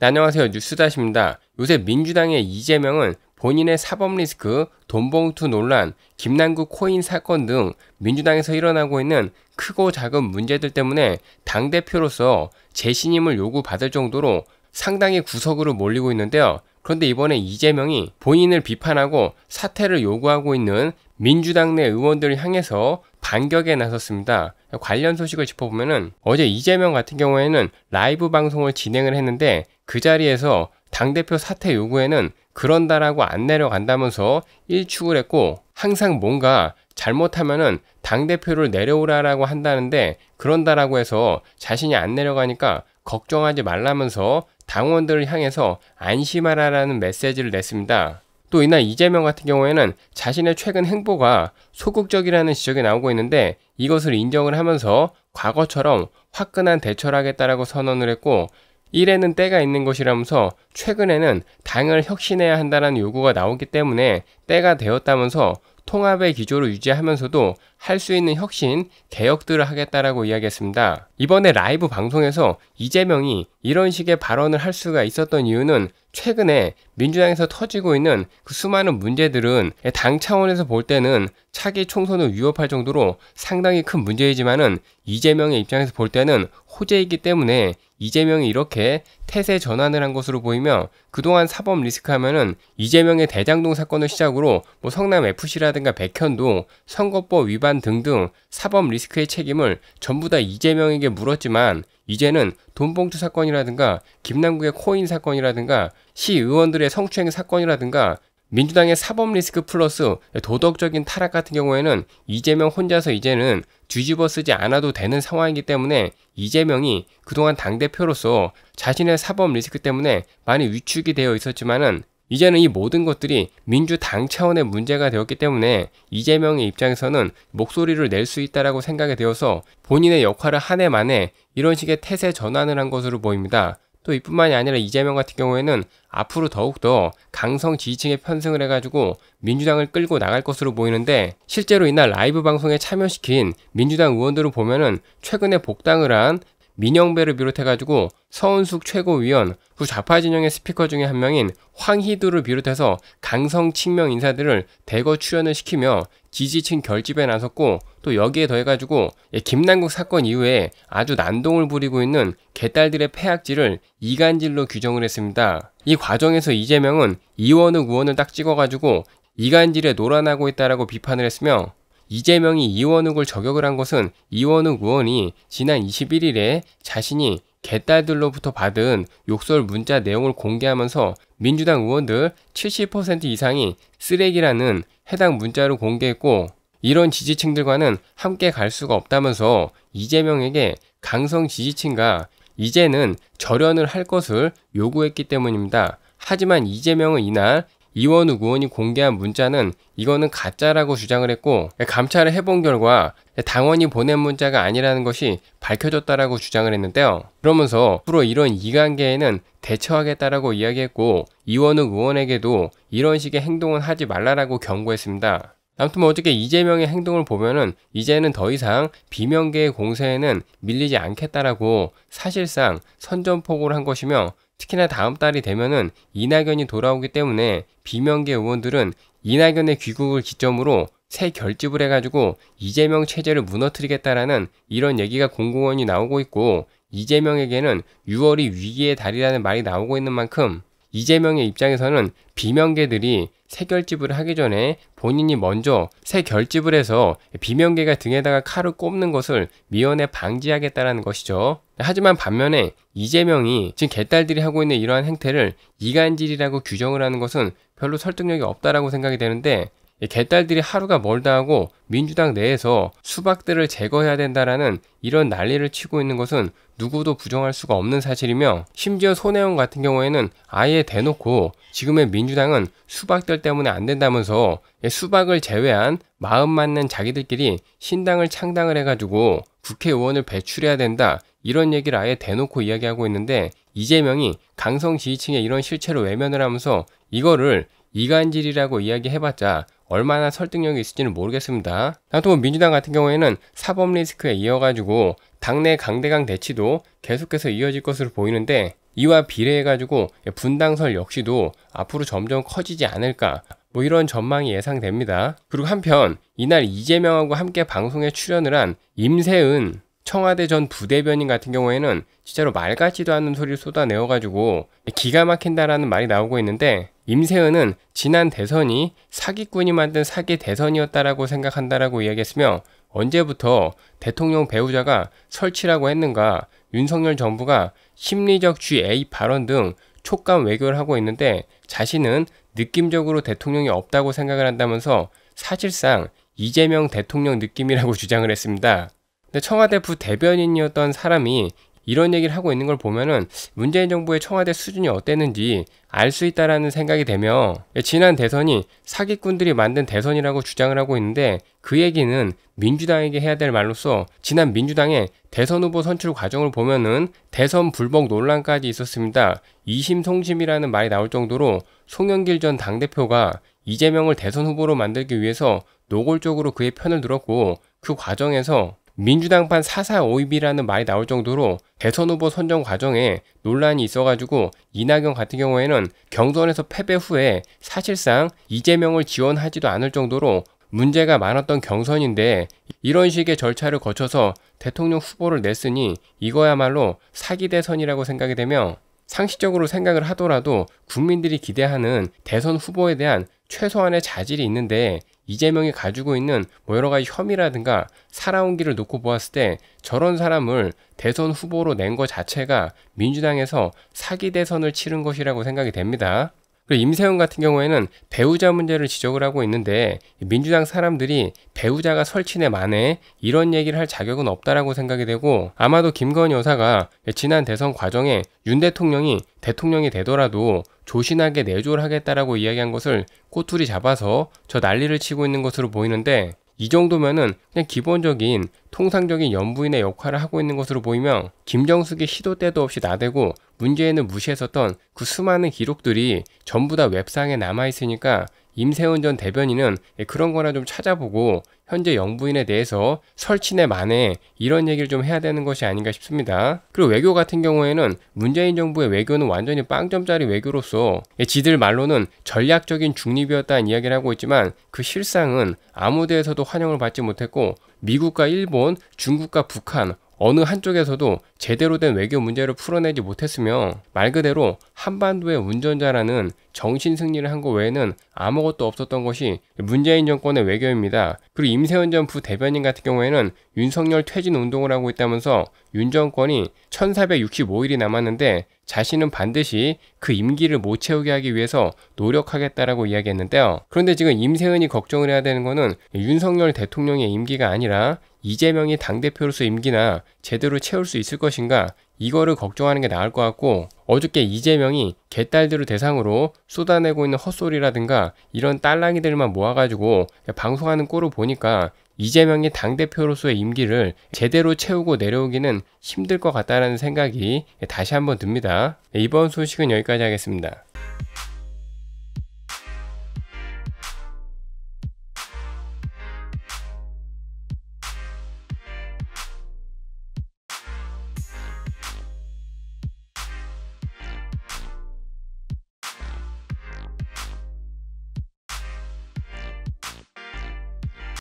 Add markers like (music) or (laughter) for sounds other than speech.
네, 안녕하세요. 뉴스다십니다. 요새 민주당의 이재명은 본인의 사법 리스크, 돈봉투 논란, 김남구 코인 사건 등 민주당에서 일어나고 있는 크고 작은 문제들 때문에 당대표로서 재신임을 요구받을 정도로 상당히 구석으로 몰리고 있는데요. 그런데 이번에 이재명이 본인을 비판하고 사퇴를 요구하고 있는 민주당 내 의원들을 향해서 반격에 나섰습니다. 관련 소식을 짚어보면은 어제 이재명 같은 경우에는 라이브 방송을 진행을 했는데 그 자리에서 당대표 사퇴 요구에는 그런다라고 안 내려간다면서 일축을 했고 항상 뭔가 잘못하면은 당대표를 내려오라라고 한다는데 그런다라고 해서 자신이 안 내려가니까 걱정하지 말라면서 당원들을 향해서 안심하라라는 메시지를 냈습니다. 또 이날 이재명 같은 경우에는 자신의 최근 행보가 소극적이라는 지적이 나오고 있는데 이것을 인정을 하면서 과거처럼 화끈한 대처를 하겠다라고 선언을 했고 일에는 때가 있는 것이라면서 최근에는 당을 혁신해야 한다는 요구가 나오기 때문에 때가 되었다면서 통합의 기조를 유지하면서도 할 수 있는 혁신, 개혁들을 하겠다라고 이야기했습니다. 이번에 라이브 방송에서 이재명이 이런 식의 발언을 할 수가 있었던 이유는 최근에 민주당에서 터지고 있는 그 수많은 문제들은 당 차원에서 볼 때는 차기 총선을 위협할 정도로 상당히 큰 문제이지만은 이재명의 입장에서 볼 때는 호재이기 때문에 이재명이 이렇게 태세 전환을 한 것으로 보이며 그동안 사법 리스크 하면은 이재명의 대장동 사건을 시작으로 뭐 성남 FC라든가 사든가 백현동, 선거법 위반 등등 사법 리스크의 책임을 전부 다 이재명에게 물었지만 이제는 돈봉투 사건이라든가 김남국의 코인 사건이라든가 시 의원들의 성추행 사건이라든가 민주당의 사법 리스크 플러스 도덕적인 타락 같은 경우에는 이재명 혼자서 이제는 뒤집어 쓰지 않아도 되는 상황이기 때문에 이재명이 그동안 당대표로서 자신의 사법 리스크 때문에 많이 위축이 되어 있었지만은 이제는 이 모든 것들이 민주당 차원의 문제가 되었기 때문에 이재명의 입장에서는 목소리를 낼 수 있다라고 생각이 되어서 본인의 역할을 한 해 만에 이런 식의 태세 전환을 한 것으로 보입니다. 또 이뿐만이 아니라 이재명 같은 경우에는 앞으로 더욱더 강성 지지층에 편승을 해가지고 민주당을 끌고 나갈 것으로 보이는데 실제로 이날 라이브 방송에 참여시킨 민주당 의원들을 보면은 최근에 복당을 한 민영배를 비롯해가지고 서은숙 최고위원, 그 좌파 진영의 스피커 중에 한 명인 황희두를 비롯해서 강성 친명 인사들을 대거 출연을 시키며 지지층 결집에 나섰고 또 여기에 더해가지고 예, 김남국 사건 이후에 아주 난동을 부리고 있는 개딸들의 폐악질을 이간질로 규정을 했습니다. 이 과정에서 이재명은 이원우 의원을 딱 찍어가지고 이간질에 놀아나고 있다라고 비판을 했으며 이재명이 이원욱을 저격을 한 것은 이원욱 의원이 지난 21일에 자신이 개딸들로부터 받은 욕설 문자 내용을 공개하면서 민주당 의원들 70% 이상이 쓰레기라는 해당 문자를 공개했고 이런 지지층들과는 함께 갈 수가 없다면서 이재명에게 강성 지지층과 이제는 절연을 할 것을 요구했기 때문입니다. 하지만 이재명은 이날 이원욱 의원이 공개한 문자는 이거는 가짜라고 주장을 했고 감찰을 해본 결과 당원이 보낸 문자가 아니라는 것이 밝혀졌다라고 주장을 했는데요. 그러면서 앞으로 이런 이관계에는 대처하겠다라고 이야기했고 이원욱 의원에게도 이런 식의 행동은 하지 말라라고 경고했습니다. 아무튼 뭐 어떻게 이재명의 행동을 보면은 이제는 더 이상 비명계의 공세에는 밀리지 않겠다라고 사실상 선전포고를 한 것이며 특히나 다음 달이 되면은 이낙연이 돌아오기 때문에 비명계 의원들은 이낙연의 귀국을 기점으로 새 결집을 해가지고 이재명 체제를 무너뜨리겠다라는 이런 얘기가 공공원이 나오고 있고 이재명에게는 6월이 위기의 달이라는 말이 나오고 있는 만큼 이재명의 입장에서는 비명계들이 새 결집을 하기 전에 본인이 먼저 새 결집을 해서 비명계가 등에다가 칼을 꼽는 것을 미연에 방지하겠다라는 것이죠. 하지만 반면에 이재명이 지금 개딸들이 하고 있는 이러한 행태를 이간질이라고 규정을 하는 것은 별로 설득력이 없다라고 생각이 되는데 개딸들이 하루가 멀다 하고 민주당 내에서 수박들을 제거해야 된다라는 이런 난리를 치고 있는 것은 누구도 부정할 수가 없는 사실이며 심지어 손혜원 같은 경우에는 아예 대놓고 지금의 민주당은 수박들 때문에 안 된다면서 수박을 제외한 마음 맞는 자기들끼리 신당을 창당을 해가지고 국회의원을 배출해야 된다 이런 얘기를 아예 대놓고 이야기하고 있는데 이재명이 강성 지지층의 이런 실체를 외면을 하면서 이거를 이간질이라고 이야기해봤자 얼마나 설득력이 있을지는 모르겠습니다. 나또 뭐 민주당 같은 경우에는 사법 리스크에 이어가지고 당내 강대강 대치도 계속해서 이어질 것으로 보이는데 이와 비례해가지고 분당설 역시도 앞으로 점점 커지지 않을까 뭐 이런 전망이 예상됩니다. 그리고 한편 이날 이재명하고 함께 방송에 출연을 한 임세은 청와대 전 부대변인 같은 경우에는 진짜로 말 같지도 않은 소리를 쏟아내어가지고 기가 막힌다라는 말이 나오고 있는데 임세은은 지난 대선이 사기꾼이 만든 사기 대선이었다라고 생각한다라고 이야기했으며 언제부터 대통령 배우자가 설치라고 했는가 윤석열 정부가 심리적 GA 발언 등 촉감 외교를 하고 있는데 자신은 느낌적으로 대통령이 없다고 생각을 한다면서 사실상 이재명 대통령 느낌이라고 (laughs) 주장을 했습니다. 근데 청와대 부대변인이었던 사람이 이런 얘기를 하고 있는 걸 보면은 문재인 정부의 청와대 수준이 어땠는지 알 수 있다라는 생각이 되며 예, 지난 대선이 사기꾼들이 만든 대선이라고 주장을 하고 있는데 그 얘기는 민주당에게 해야 될 말로서 지난 민주당의 대선 후보 선출 과정을 보면은 대선 불복 논란까지 있었습니다. 이심송심이라는 말이 나올 정도로 송영길 전 당대표가 이재명을 대선 후보로 만들기 위해서 노골적으로 그의 편을 들었고 그 과정에서 민주당판 445입이라는 말이 나올 정도로 대선 후보 선정 과정에 논란이 있어가지고 이낙연 같은 경우에는 경선에서 패배 후에 사실상 이재명을 지원하지도 않을 정도로 문제가 많았던 경선인데 이런 식의 절차를 거쳐서 대통령 후보를 냈으니 이거야말로 사기 대선이라고 생각이 되며 상식적으로 생각을 하더라도 국민들이 기대하는 대선 후보에 대한 최소한의 자질이 있는데 이재명이 가지고 있는 뭐 여러 가지 혐의라든가 살아온 길을 놓고 보았을 때 저런 사람을 대선 후보로 낸 것 자체가 민주당에서 사기 대선을 치른 것이라고 생각이 됩니다. 그리고 임세훈 같은 경우에는 배우자 문제를 지적을 하고 있는데 민주당 사람들이 배우자가 설치네 만에 이런 얘기를 할 자격은 없다라고 생각이 되고 아마도 김건희 여사가 지난 대선 과정에 윤 대통령이 대통령이 되더라도 조신하게 내조를 하겠다라고 이야기한 것을 꼬투리 잡아서 저 난리를 치고 있는 것으로 보이는데 이 정도면은 그냥 기본적인 통상적인 연부인의 역할을 하고 있는 것으로 보이며 김정숙이 시도 때도 없이 나대고 문제에는 무시했었던 그 수많은 기록들이 전부 다 웹상에 남아있으니까 임세훈 전 대변인은 그런 거나 좀 찾아보고 현재 영부인에 대해서 설친에 만해 이런 얘기를 좀 해야 되는 것이 아닌가 싶습니다. 그리고 외교 같은 경우에는 문재인 정부의 외교는 완전히 빵점짜리 외교로서 예, 지들 말로는 전략적인 중립이었다는 이야기를 하고 있지만 그 실상은 아무 데에서도 환영을 받지 못했고 미국과 일본, 중국과 북한 어느 한쪽에서도 제대로 된 외교 문제를 풀어내지 못했으며 말 그대로 한반도의 운전자라는 정신 승리를 한 것 외에는 아무것도 없었던 것이 문재인 정권의 외교입니다. 그리고 임세현 전 부대변인 같은 경우에는 윤석열 퇴진 운동을 하고 있다면서 윤 정권이 1465일이 남았는데 자신은 반드시 그 임기를 못 채우게 하기 위해서 노력하겠다라고 이야기했는데요. 그런데 지금 임세현이 걱정을 해야 되는 거는 윤석열 대통령의 임기가 아니라 이재명이 당대표로서 임기나 제대로 채울 수 있을 것인가 이거를 걱정하는 게 나을 것 같고 어저께 이재명이 개딸들을 대상으로 쏟아내고 있는 헛소리라든가 이런 딸랑이들만 모아가지고 방송하는 꼴을 보니까 이재명이 당대표로서의 임기를 제대로 채우고 내려오기는 힘들 것 같다라는 생각이 다시 한번 듭니다. 네, 이번 소식은 여기까지 하겠습니다.